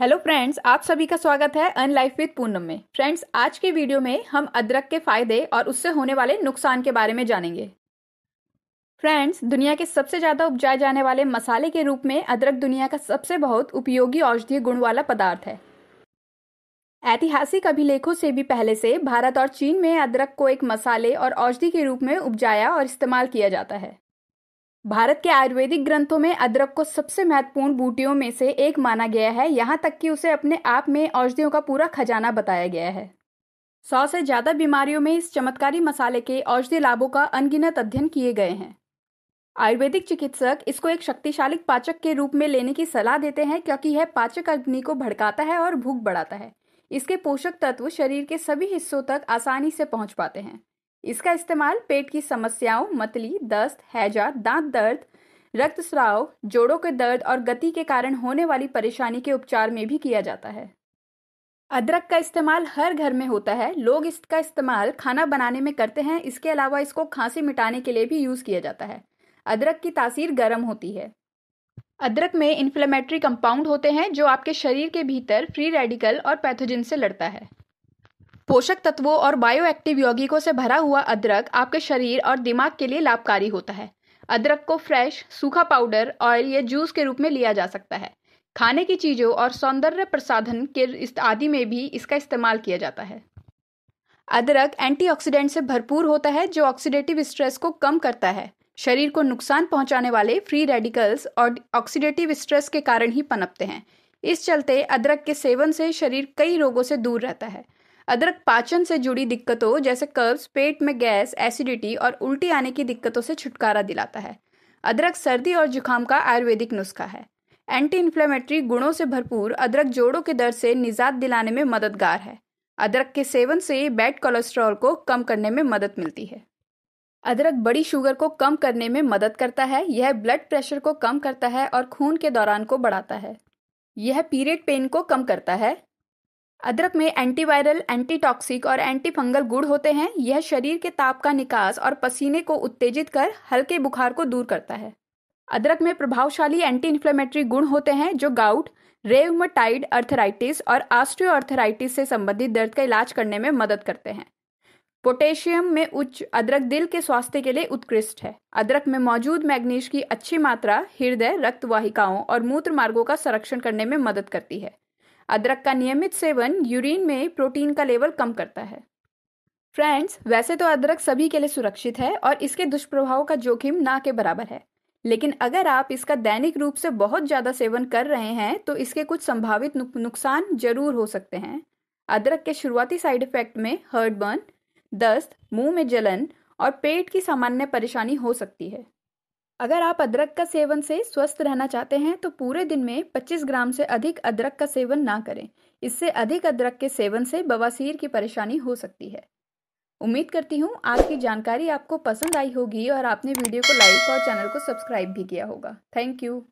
hello friends आप सभी का स्वागत है अन लाइफ विद पूनम में फ्रेंड्स आज के वीडियो में हम अदरक के फायदे और उससे होने वाले नुकसान के बारे में जानेंगे फ्रेंड्स दुनिया के सबसे ज़्यादा उपजाए जाने वाले मसाले के रूप में अदरक दुनिया का सबसे बहुत उपयोगी औषधीय गुण वाला पदार्थ है ऐतिहासिक अभिलेखों से भी पहले से भारत और चीन में अदरक को एक मसाले और औषधि के रूप में उपजाया और इस्तेमाल किया जाता है भारत के आयुर्वेदिक ग्रंथों में अदरक को सबसे महत्वपूर्ण बूटियों में से एक माना गया है यहाँ तक कि उसे अपने आप में औषधियों का पूरा खजाना बताया गया है सौ से ज़्यादा बीमारियों में इस चमत्कारी मसाले के औषधि लाभों का अनगिनत अध्ययन किए गए हैं आयुर्वेदिक चिकित्सक इसको एक शक्तिशाली पाचक के रूप में लेने की सलाह देते हैं क्योंकि यह पाचक अग्नि को भड़काता है और भूख बढ़ाता है इसके पोषक तत्व शरीर के सभी हिस्सों तक आसानी से पहुंच पाते हैं इसका इस्तेमाल पेट की समस्याओं मतली दस्त हैजा दांत दर्द रक्त स्राव जोड़ों के दर्द और गति के कारण होने वाली परेशानी के उपचार में भी किया जाता है अदरक का इस्तेमाल हर घर में होता है लोग इसका इस्तेमाल खाना बनाने में करते हैं इसके अलावा इसको खांसी मिटाने के लिए भी यूज़ किया जाता है अदरक की तासीर गर्म होती है अदरक में इन्फ्लेमेटरी कंपाउंड होते हैं जो आपके शरीर के भीतर फ्री रेडिकल और पैथोजिन से लड़ता है पोषक तत्वों और बायोएक्टिव यौगिकों से भरा हुआ अदरक आपके शरीर और दिमाग के लिए लाभकारी होता है अदरक को फ्रेश सूखा पाउडर ऑयल या जूस के रूप में लिया जा सकता है खाने की चीज़ों और सौंदर्य प्रसाधन के आदि में भी इसका इस्तेमाल किया जाता है अदरक एंटीऑक्सीडेंट से भरपूर होता है जो ऑक्सीडेटिव स्ट्रेस को कम करता है शरीर को नुकसान पहुंचाने वाले फ्री रेडिकल्स और ऑक्सीडेटिव स्ट्रेस के कारण ही पनपते हैं इस चलते अदरक के सेवन से शरीर कई रोगों से दूर रहता है अदरक पाचन से जुड़ी दिक्कतों जैसे कर्ब्स पेट में गैस एसिडिटी और उल्टी आने की दिक्कतों से छुटकारा दिलाता है अदरक सर्दी और जुकाम का आयुर्वेदिक नुस्खा है एंटी इन्फ्लेमेटरी गुणों से भरपूर अदरक जोड़ों के दर्द से निजात दिलाने में मददगार है अदरक के सेवन से बैड कोलेस्ट्रॉल को कम करने में मदद मिलती है अदरक बड़ी शुगर को कम करने में मदद करता है यह ब्लड प्रेशर को कम करता है और खून के दौरान को बढ़ाता है यह पीरियड पेन को कम करता है अदरक में एंटीवायरल एंटीटॉक्सिक और एंटीफंगल गुड़ गुण होते हैं यह शरीर के ताप का निकास और पसीने को उत्तेजित कर हल्के बुखार को दूर करता है अदरक में प्रभावशाली एंटी इन्फ्लेमेटरी गुण होते हैं जो गाउट रेवमटाइड अर्थराइटिस और अर्थराइटिस से संबंधित दर्द का इलाज करने में मदद करते हैं पोटेशियम में उच्च अदरक दिल के स्वास्थ्य के लिए उत्कृष्ट है अदरक में मौजूद मैग्नीश की अच्छी मात्रा हृदय रक्त वाहिकाओं और मूत्र मार्गों का संरक्षण करने में मदद करती है अदरक का नियमित सेवन यूरिन में प्रोटीन का लेवल कम करता है फ्रेंड्स वैसे तो अदरक सभी के लिए सुरक्षित है और इसके दुष्प्रभाव का जोखिम ना के बराबर है लेकिन अगर आप इसका दैनिक रूप से बहुत ज़्यादा सेवन कर रहे हैं तो इसके कुछ संभावित नुक, नुकसान जरूर हो सकते हैं अदरक के शुरुआती साइड इफेक्ट में हर्ट बर्न दस्त मुंह में जलन और पेट की सामान्य परेशानी हो सकती है अगर आप अदरक का सेवन से स्वस्थ रहना चाहते हैं तो पूरे दिन में 25 ग्राम से अधिक अदरक का सेवन ना करें इससे अधिक अदरक के सेवन से बवासीर की परेशानी हो सकती है उम्मीद करती हूँ आज की जानकारी आपको पसंद आई होगी और आपने वीडियो को लाइक और चैनल को सब्सक्राइब भी किया होगा थैंक यू